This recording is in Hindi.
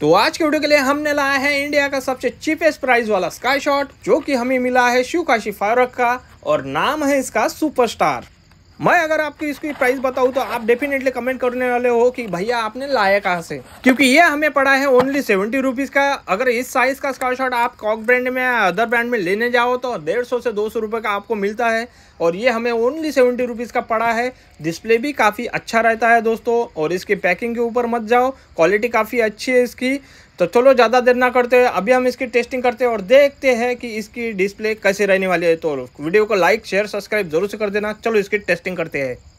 तो आज के वीडियो के लिए हमने लाया है इंडिया का सबसे चीपेस्ट प्राइस वाला स्काई शॉट जो कि हमें मिला है शिवकाशी फारूक का और नाम है इसका सुपरस्टार मैं अगर आपको इसकी प्राइस बताऊँ तो आप डेफिनेटली कमेंट करने वाले हो कि भैया आपने लाया कहाँ से क्योंकि ये हमें पड़ा है ओनली सेवेंटी रुपीज़ का अगर इस साइज़ का स्कॉट शॉट आप कॉक ब्रांड में या अदर ब्रांड में लेने जाओ तो डेढ़ सौ से दो सौ रुपये का आपको मिलता है और ये हमें ओनली सेवेंटी रुपीज़ का पड़ा है डिस्प्ले भी काफ़ी अच्छा रहता है दोस्तों और इसकी पैकिंग के ऊपर मत जाओ क्वालिटी काफ़ी अच्छी है इसकी तो चलो ज़्यादा देर ना करते हैं अभी हम इसकी टेस्टिंग करते हैं और देखते हैं कि इसकी डिस्प्ले कैसे रहने वाली है तो वीडियो को लाइक शेयर सब्सक्राइब जरूर से कर देना चलो इसकी टेस्टिंग करते हैं